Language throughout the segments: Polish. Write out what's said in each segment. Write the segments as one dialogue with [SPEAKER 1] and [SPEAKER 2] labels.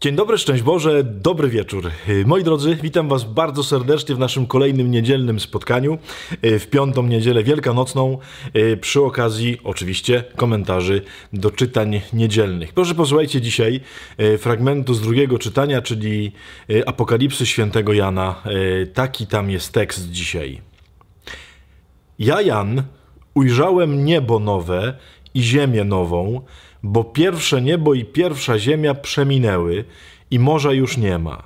[SPEAKER 1] Dzień dobry, szczęść Boże, dobry wieczór. Y, moi drodzy, witam Was bardzo serdecznie w naszym kolejnym niedzielnym spotkaniu, y, w piątą niedzielę wielkanocną, y, przy okazji oczywiście komentarzy do czytań niedzielnych. Proszę posłuchajcie dzisiaj fragmentu z drugiego czytania, czyli Apokalipsy świętego Jana. Taki tam jest tekst dzisiaj. Ja, Jan, ujrzałem niebo nowe i ziemię nową, bo pierwsze niebo i pierwsza ziemia przeminęły i morza już nie ma.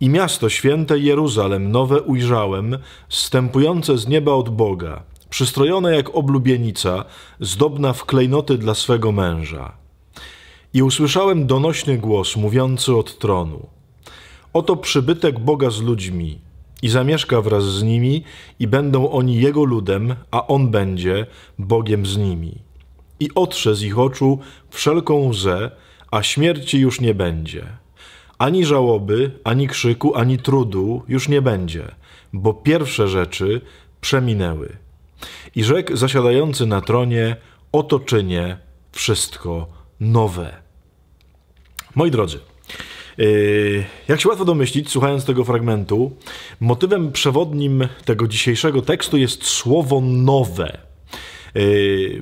[SPEAKER 1] I miasto święte Jeruzalem nowe ujrzałem, wstępujące z nieba od Boga, przystrojone jak oblubienica, zdobna w klejnoty dla swego męża. I usłyszałem donośny głos mówiący od tronu: Oto przybytek Boga z ludźmi, i zamieszka wraz z nimi, i będą oni jego ludem, a on będzie Bogiem z nimi i otrze z ich oczu wszelką łzę, a śmierci już nie będzie. Ani żałoby, ani krzyku, ani trudu już nie będzie, bo pierwsze rzeczy przeminęły. I rzekł zasiadający na tronie: Oto czynię wszystko nowe. Moi drodzy, yy, jak się łatwo domyślić, słuchając tego fragmentu, motywem przewodnim tego dzisiejszego tekstu jest słowo nowe. E,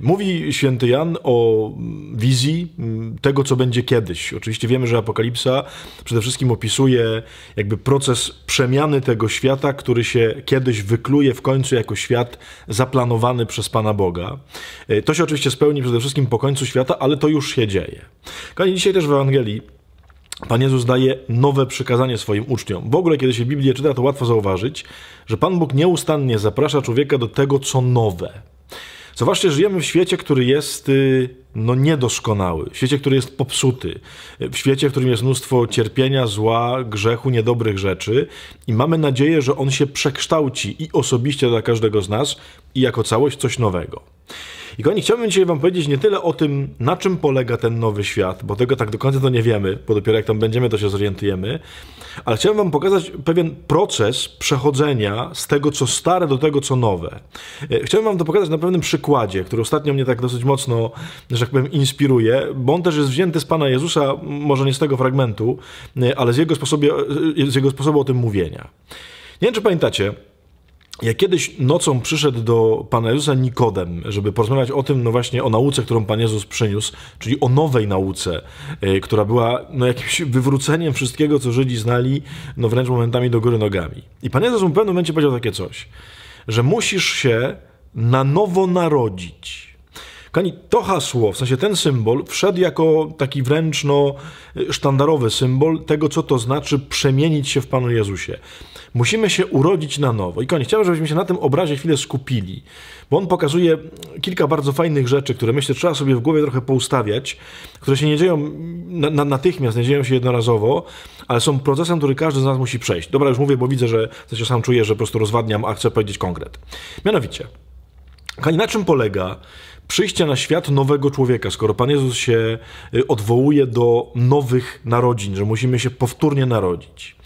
[SPEAKER 1] mówi święty Jan o wizji tego, co będzie kiedyś. Oczywiście wiemy, że Apokalipsa przede wszystkim opisuje jakby proces przemiany tego świata, który się kiedyś wykluje w końcu jako świat zaplanowany przez Pana Boga. E, to się oczywiście spełni przede wszystkim po końcu świata, ale to już się dzieje. Kochani, dzisiaj też w Ewangelii Pan Jezus daje nowe przykazanie swoim uczniom. W ogóle, kiedy się Biblię czyta, to łatwo zauważyć, że Pan Bóg nieustannie zaprasza człowieka do tego, co nowe. Zobaczcie, żyjemy w świecie, który jest y, no, niedoskonały, w świecie, który jest popsuty, w świecie, w którym jest mnóstwo cierpienia, zła, grzechu, niedobrych rzeczy i mamy nadzieję, że on się przekształci i osobiście dla każdego z nas i jako całość coś nowego. I kochani, chciałbym dzisiaj Wam powiedzieć nie tyle o tym, na czym polega ten nowy świat, bo tego tak do końca to nie wiemy, bo dopiero jak tam będziemy, to się zorientujemy, ale chciałbym Wam pokazać pewien proces przechodzenia z tego, co stare, do tego, co nowe. E, chciałbym Wam to pokazać na pewnym przykładzie, który ostatnio mnie tak dosyć mocno, że tak powiem, inspiruje, bo on też jest wzięty z Pana Jezusa, może nie z tego fragmentu, e, ale z jego, sposobie, e, z jego sposobu o tym mówienia. Nie wiem, czy pamiętacie, ja kiedyś nocą przyszedł do Pana Jezusa Nikodem, żeby porozmawiać o tym, no właśnie o nauce, którą Pan Jezus przyniósł, czyli o nowej nauce, e, która była no jakimś wywróceniem wszystkiego, co Żydzi znali, no wręcz momentami do góry nogami. I Pan Jezus w pewnym momencie powiedział takie coś, że musisz się na nowo narodzić. Kani, to hasło, w sensie ten symbol, wszedł jako taki wręcz no, sztandarowy symbol tego, co to znaczy przemienić się w Panu Jezusie. Musimy się urodzić na nowo. I koniec. Chciałbym, żebyśmy się na tym obrazie chwilę skupili, bo on pokazuje kilka bardzo fajnych rzeczy, które myślę, trzeba sobie w głowie trochę poustawiać, które się nie dzieją na, na, natychmiast, nie dzieją się jednorazowo, ale są procesem, który każdy z nas musi przejść. Dobra, już mówię, bo widzę, że w sensie sam czuję, że po prostu rozwadniam, a chcę powiedzieć konkret. Mianowicie, na czym polega przyjście na świat nowego człowieka, skoro Pan Jezus się y, odwołuje do nowych narodzin, że musimy się powtórnie narodzić.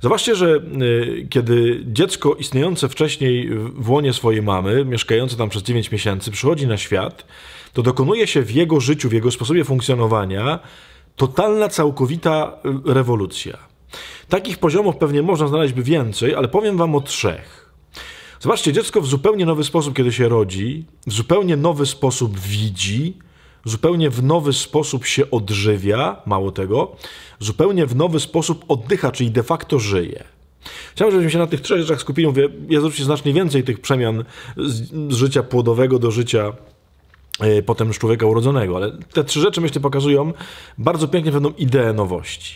[SPEAKER 1] Zobaczcie, że y, kiedy dziecko istniejące wcześniej w łonie swojej mamy, mieszkające tam przez 9 miesięcy, przychodzi na świat, to dokonuje się w jego życiu, w jego sposobie funkcjonowania totalna, całkowita y, rewolucja. Takich poziomów pewnie można znaleźć by więcej, ale powiem wam o trzech. Zobaczcie, dziecko w zupełnie nowy sposób, kiedy się rodzi, w zupełnie nowy sposób widzi, zupełnie w nowy sposób się odżywia, mało tego, zupełnie w nowy sposób oddycha, czyli de facto żyje. Chciałbym, żebyśmy się na tych trzech rzeczach skupili. Mówię, jest oczywiście znacznie więcej tych przemian z życia płodowego do życia e, potem człowieka urodzonego, ale te trzy rzeczy, myślę, pokazują bardzo pięknie pewną ideę nowości.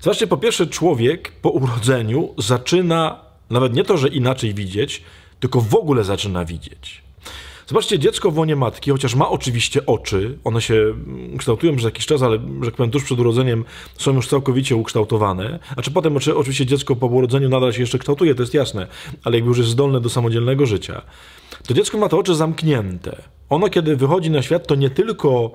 [SPEAKER 1] Zobaczcie, po pierwsze, człowiek po urodzeniu zaczyna nawet nie to, że inaczej widzieć, tylko w ogóle zaczyna widzieć. Zobaczcie, dziecko w łonie matki, chociaż ma oczywiście oczy, one się mm, kształtują przez jakiś czas, ale, że tak powiem, tuż przed urodzeniem są już całkowicie ukształtowane. A czy potem oczywiście dziecko po urodzeniu nadal się jeszcze kształtuje, to jest jasne, ale jakby już jest zdolne do samodzielnego życia, to dziecko ma te oczy zamknięte. Ono, kiedy wychodzi na świat, to nie tylko,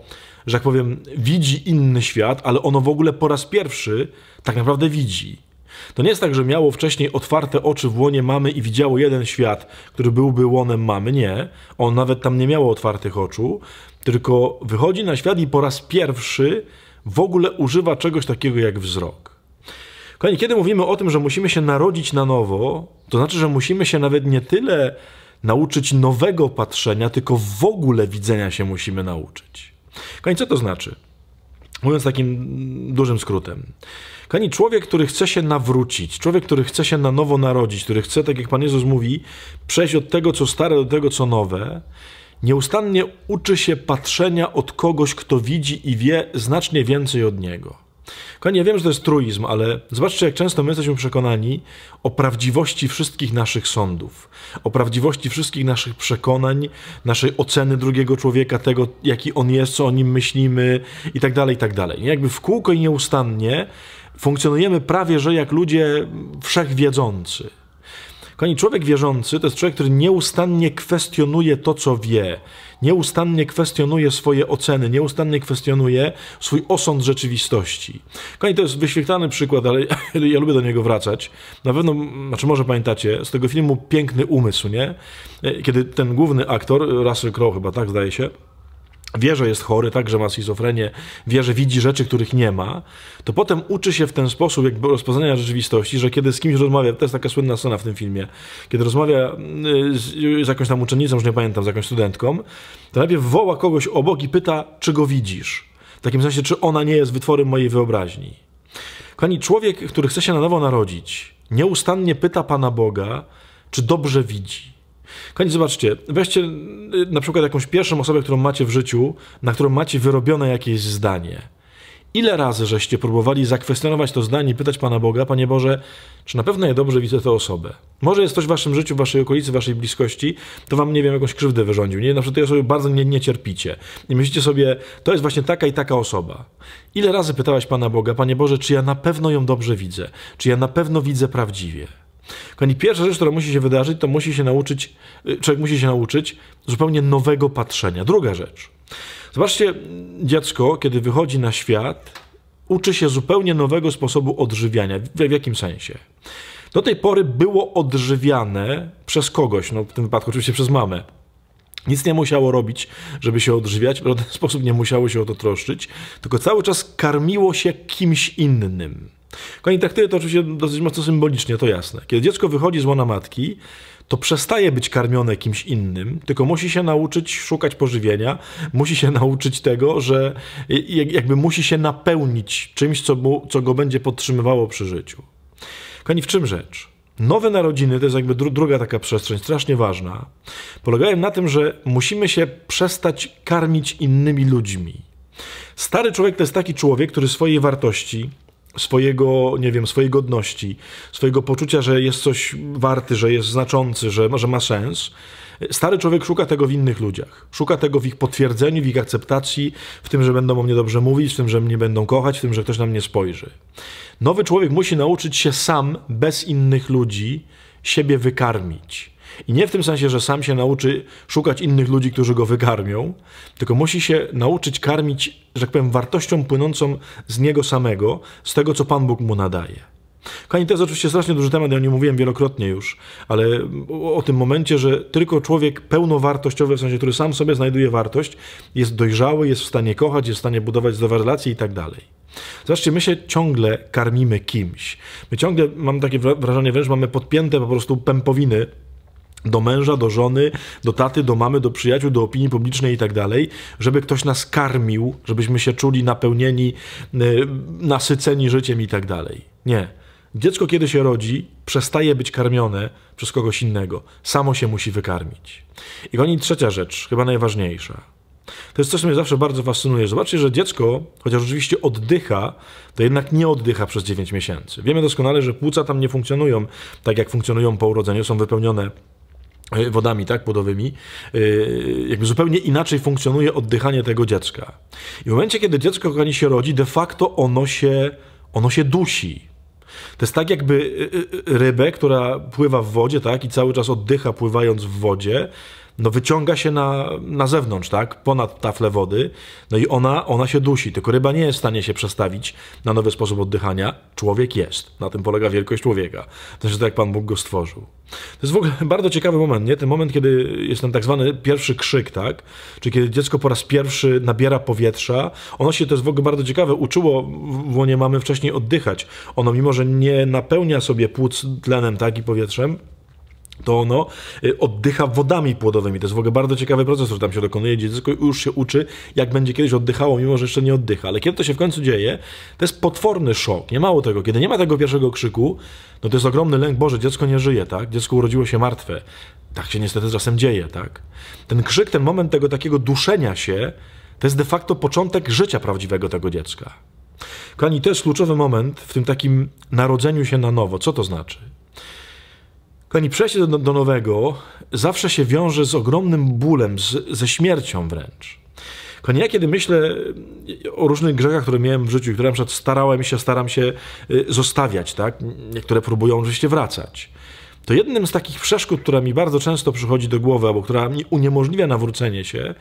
[SPEAKER 1] że tak powiem, widzi inny świat, ale ono w ogóle po raz pierwszy tak naprawdę widzi. To nie jest tak, że miało wcześniej otwarte oczy w łonie mamy i widziało jeden świat, który byłby łonem mamy. Nie. On nawet tam nie miało otwartych oczu, tylko wychodzi na świat i po raz pierwszy w ogóle używa czegoś takiego jak wzrok. Kochani, kiedy mówimy o tym, że musimy się narodzić na nowo, to znaczy, że musimy się nawet nie tyle nauczyć nowego patrzenia, tylko w ogóle widzenia się musimy nauczyć. Kochani, co to znaczy? Mówiąc takim dużym skrótem. Kani, człowiek, który chce się nawrócić, człowiek, który chce się na nowo narodzić, który chce, tak jak Pan Jezus mówi, przejść od tego, co stare, do tego, co nowe, nieustannie uczy się patrzenia od kogoś, kto widzi i wie znacznie więcej od niego. Kochani, ja wiem, że to jest truizm, ale zobaczcie, jak często my jesteśmy przekonani o prawdziwości wszystkich naszych sądów, o prawdziwości wszystkich naszych przekonań, naszej oceny drugiego człowieka, tego, jaki on jest, co o nim myślimy itd., tak itd. Tak Jakby w kółko i nieustannie funkcjonujemy prawie, że jak ludzie wszechwiedzący. Kochani, człowiek wierzący to jest człowiek, który nieustannie kwestionuje to, co wie, nieustannie kwestionuje swoje oceny, nieustannie kwestionuje swój osąd rzeczywistości. Kochani, to jest wyświetlany przykład, ale ja lubię do niego wracać. Na pewno, znaczy może pamiętacie, z tego filmu Piękny Umysł, nie? E, kiedy ten główny aktor, Russell Crowe chyba, tak zdaje się, wie, że jest chory, tak, że ma schizofrenię, wie, że widzi rzeczy, których nie ma, to potem uczy się w ten sposób jakby rozpoznania rzeczywistości, że kiedy z kimś rozmawia, to jest taka słynna scena w tym filmie, kiedy rozmawia y, z, y, z jakąś tam uczennicą, już nie pamiętam, z jakąś studentką, to najpierw woła kogoś obok i pyta, czy go widzisz. W takim sensie, czy ona nie jest wytworem mojej wyobraźni. Kochani, człowiek, który chce się na nowo narodzić, nieustannie pyta Pana Boga, czy dobrze widzi Kochani, zobaczcie, weźcie y, na przykład jakąś pierwszą osobę, którą macie w życiu, na którą macie wyrobione jakieś zdanie. Ile razy żeście próbowali zakwestionować to zdanie i pytać Pana Boga, Panie Boże, czy na pewno ja dobrze widzę tę osobę? Może jest ktoś w Waszym życiu, w Waszej okolicy, w Waszej bliskości, to Wam, nie wiem, jakąś krzywdę wyrządził, nie? Na przykład tej osobie bardzo nie, nie cierpicie. I myślicie sobie, to jest właśnie taka i taka osoba. Ile razy pytałeś Pana Boga, Panie Boże, czy ja na pewno ją dobrze widzę? Czy ja na pewno widzę prawdziwie? Kochani, pierwsza rzecz, która musi się wydarzyć, to musi się nauczyć, y, człowiek musi się nauczyć zupełnie nowego patrzenia. Druga rzecz. Zobaczcie, dziecko, kiedy wychodzi na świat, uczy się zupełnie nowego sposobu odżywiania. W, w jakim sensie? Do tej pory było odżywiane przez kogoś, no w tym wypadku oczywiście przez mamę nic nie musiało robić, żeby się odżywiać, w żaden sposób nie musiało się o to troszczyć, tylko cały czas karmiło się kimś innym. Kochani, traktuję to oczywiście dosyć mocno symbolicznie, to jasne. Kiedy dziecko wychodzi z łona matki, to przestaje być karmione kimś innym, tylko musi się nauczyć szukać pożywienia, musi się nauczyć tego, że jakby musi się napełnić czymś, co, mu, co go będzie podtrzymywało przy życiu. Kochani, w czym rzecz? Nowe narodziny to jest jakby dru druga taka przestrzeń, strasznie ważna. Polegają na tym, że musimy się przestać karmić innymi ludźmi. Stary człowiek to jest taki człowiek, który swojej wartości, swojego, nie wiem, swojej godności, swojego poczucia, że jest coś warty, że jest znaczący, że, że ma sens. Stary człowiek szuka tego w innych ludziach. Szuka tego w ich potwierdzeniu, w ich akceptacji, w tym, że będą o mnie dobrze mówić, w tym, że mnie będą kochać, w tym, że ktoś na mnie spojrzy. Nowy człowiek musi nauczyć się sam, bez innych ludzi, siebie wykarmić i nie w tym sensie, że sam się nauczy szukać innych ludzi, którzy go wykarmią, tylko musi się nauczyć karmić, że tak powiem, wartością płynącą z niego samego, z tego, co Pan Bóg mu nadaje. Kochani, to jest oczywiście strasznie duży temat, ja o nim mówiłem wielokrotnie już, ale o, tym momencie, że tylko człowiek pełnowartościowy, w sensie, który sam sobie znajduje wartość, jest dojrzały, jest w stanie kochać, jest w stanie budować zdrowe relacje i tak dalej. Zobaczcie, my się ciągle karmimy kimś. My ciągle, mam takie wrażenie wręcz, mamy podpięte po prostu pępowiny do męża, do żony, do taty, do mamy, do przyjaciół, do opinii publicznej i tak dalej, żeby ktoś nas karmił, żebyśmy się czuli napełnieni, y, nasyceni życiem i tak dalej. Nie. Dziecko, kiedy się rodzi, przestaje być karmione przez kogoś innego. Samo się musi wykarmić. I koniec trzecia rzecz, chyba najważniejsza. To jest coś, co mnie zawsze bardzo fascynuje. Zobaczcie, że dziecko, chociaż oczywiście oddycha, to jednak nie oddycha przez 9 miesięcy. Wiemy doskonale, że płuca tam nie funkcjonują tak, jak funkcjonują po urodzeniu, są wypełnione E, wodami tak płodowymi, e, jakby zupełnie inaczej funkcjonuje oddychanie tego dziecka. I w momencie, kiedy dziecko, kochani, się rodzi, de facto ono się, ono się dusi. To jest tak jakby e, rybę, która pływa w wodzie, tak, i cały czas oddycha pływając w wodzie, no wyciąga się na, na zewnątrz, tak, ponad taflę wody, no i ona, ona się dusi, tylko ryba nie jest w stanie się przestawić na nowy sposób oddychania, człowiek jest, na tym polega wielkość człowieka, to znaczy to tak jak Pan Bóg go stworzył. To jest w ogóle bardzo ciekawy moment, nie, ten moment, kiedy jest ten tak zwany pierwszy krzyk, tak, czy kiedy dziecko po raz pierwszy nabiera powietrza, ono się, to jest w ogóle bardzo ciekawe, uczyło w łonie mamy wcześniej oddychać, ono mimo, że nie napełnia sobie płuc tlenem, tak, i powietrzem, to ono y, oddycha wodami płodowymi. To jest w ogóle bardzo ciekawy proces, który tam się dokonuje. Dziecko już się uczy, jak będzie kiedyś oddychało, mimo że jeszcze nie oddycha. Ale kiedy to się w końcu dzieje, to jest potworny szok. Nie mało tego. Kiedy nie ma tego pierwszego krzyku, no to jest ogromny lęk, Boże, dziecko nie żyje, tak? Dziecko urodziło się martwe. Tak się niestety czasem dzieje, tak? Ten krzyk, ten moment tego takiego duszenia się, to jest de facto początek życia prawdziwego tego dziecka. Kochani, to jest kluczowy moment w tym takim narodzeniu się na nowo. Co to znaczy? Kochani, przejście do, do, nowego zawsze się wiąże z ogromnym bólem, z, ze śmiercią wręcz. Kochani, ja kiedy myślę o różnych grzechach, które miałem w życiu, które na przykład starałem się, staram się y, zostawiać, tak? niektóre próbują oczywiście wracać, to jednym z takich przeszkód, która mi bardzo często przychodzi do głowy, albo która mi uniemożliwia nawrócenie się,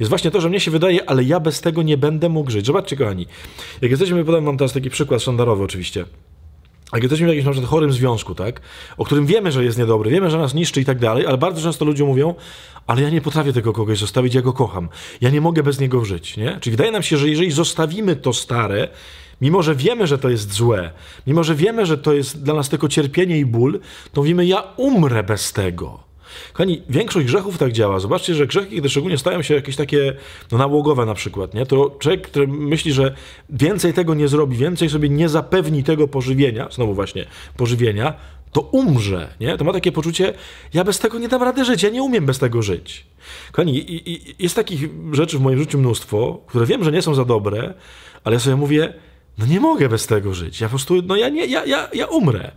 [SPEAKER 1] jest właśnie to, że mnie się wydaje, ale ja bez tego nie będę mógł żyć. Zobaczcie, kochani, jak jesteśmy, podam wam teraz taki przykład sztandarowy oczywiście – a gdy w jakimś na przykład chorym związku, tak, o którym wiemy, że jest niedobry, wiemy, że nas niszczy i tak dalej, ale bardzo często ludzie mówią, ale ja nie potrafię tego kogoś zostawić, ja go kocham, ja nie mogę bez niego żyć, nie? Czyli wydaje nam się, że jeżeli zostawimy to stare, mimo że wiemy, że to jest złe, mimo że wiemy, że to jest dla nas tylko cierpienie i ból, to mówimy, ja umrę bez tego. Kochani, większość grzechów tak działa. Zobaczcie, że grzechy, gdy szczególnie stają się jakieś takie no, nałogowe na przykład, nie? to człowiek, który myśli, że więcej tego nie zrobi, więcej sobie nie zapewni tego pożywienia, znowu właśnie pożywienia, to umrze, nie? To ma takie poczucie, ja bez tego nie dam rady żyć, ja nie umiem bez tego żyć. Kochani, i, i jest takich rzeczy w moim życiu mnóstwo, które wiem, że nie są za dobre, ale ja sobie mówię, no nie mogę bez tego żyć, ja po prostu, no ja nie, ja, ja, ja umrę.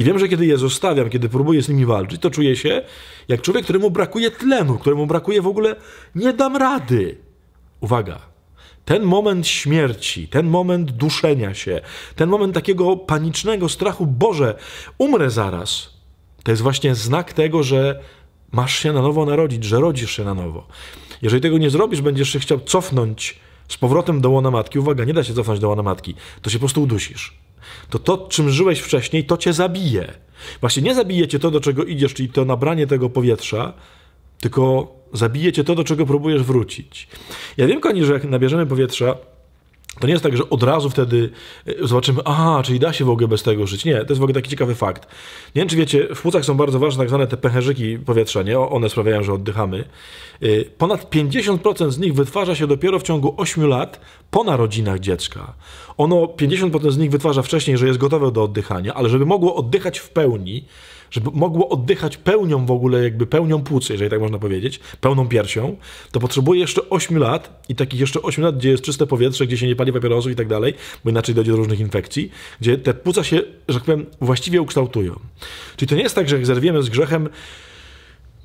[SPEAKER 1] I wiem, że kiedy je zostawiam, kiedy próbuję z nimi walczyć, to czuję się jak człowiek, któremu brakuje tlenu, któremu brakuje w ogóle nie dam rady. Uwaga. Ten moment śmierci, ten moment duszenia się, ten moment takiego panicznego strachu, Boże, umrę zaraz. To jest właśnie znak tego, że masz się na nowo narodzić, że rodzisz się na nowo. Jeżeli tego nie zrobisz, będziesz się chciał cofnąć z powrotem do łona matki. Uwaga, nie da się cofnąć do łona matki, to się po prostu udusisz to to, czym żyłeś wcześniej, to cię zabije. Właśnie nie zabijecie to, do czego idziesz, czyli to nabranie tego powietrza, tylko zabijecie to, do czego próbujesz wrócić. Ja wiem, kochani, że jak nabierzemy powietrza, to nie jest tak, że od razu wtedy e, zobaczymy, aha, czyli da się w ogóle bez tego żyć. Nie, to jest w ogóle taki ciekawy fakt. Nie wiem, czy wiecie, w płucach są bardzo ważne tak zwane te pęcherzyki powietrza, nie? One sprawiają, że oddychamy. E, ponad 50% z nich wytwarza się dopiero w ciągu 8 lat po narodzinach dziecka. Ono 50% z nich wytwarza wcześniej, że jest gotowe do oddychania, ale żeby mogło oddychać w pełni, żeby mogło oddychać pełnią w ogóle, jakby pełnią płucy, jeżeli tak można powiedzieć, pełną piersią, to potrzebuje jeszcze 8 lat i takich jeszcze 8 lat, gdzie jest czyste powietrze, gdzie się nie pali papierosów i tak dalej, bo inaczej dojdzie do różnych infekcji, gdzie te płuca się, że tak powiem, właściwie ukształtują. Czyli to nie jest tak, że jak zerwiemy z grzechem,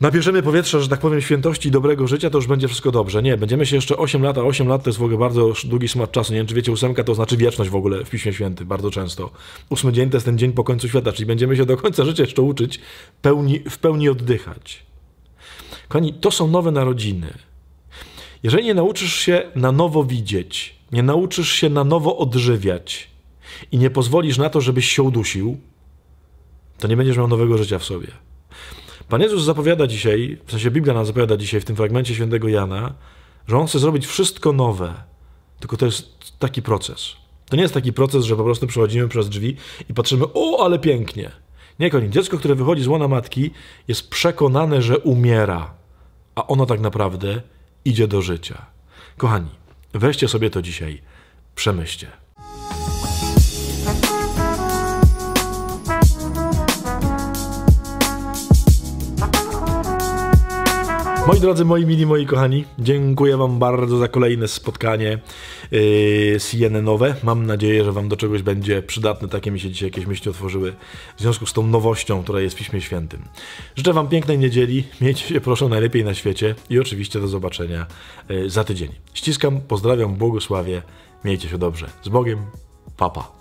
[SPEAKER 1] nabierzemy powietrza, że tak powiem, świętości i dobrego życia, to już będzie wszystko dobrze. Nie, będziemy się jeszcze 8 lat, a 8 lat to jest w ogóle bardzo długi smat czasu. Nie wiem, czy wiecie, ósemka to znaczy wieczność w ogóle w Piśmie Świętym, bardzo często. Ósmy dzień to jest ten dzień po końcu świata, czyli będziemy się do końca życia jeszcze uczyć, pełni, w pełni oddychać. Kochani, to są nowe narodziny. Jeżeli nie nauczysz się na nowo widzieć, nie nauczysz się na nowo odżywiać i nie pozwolisz na to, żebyś się udusił, to nie będziesz miał nowego życia w sobie. Pan Jezus zapowiada dzisiaj, w sensie Biblia nam zapowiada dzisiaj w tym fragmencie świętego Jana, że On chce zrobić wszystko nowe. Tylko to jest taki proces. To nie jest taki proces, że po prostu przechodzimy przez drzwi i patrzymy, o, ale pięknie. Nie, kochani, dziecko, które wychodzi z łona matki, jest przekonane, że umiera, a ono tak naprawdę idzie do życia. Kochani, weźcie sobie to dzisiaj, przemyślcie. Moi drodzy, moi mili, moi kochani, dziękuję Wam bardzo za kolejne spotkanie yy, CNN-owe. Mam nadzieję, że Wam do czegoś będzie przydatne. Takie mi się dzisiaj jakieś myśli otworzyły w związku z tą nowością, która jest w Piśmie Świętym. Życzę Wam pięknej niedzieli. Miejcie się proszę najlepiej na świecie i oczywiście do zobaczenia yy, za tydzień. Ściskam, pozdrawiam, błogosławię. Miejcie się dobrze. Z Bogiem. Papa. Pa.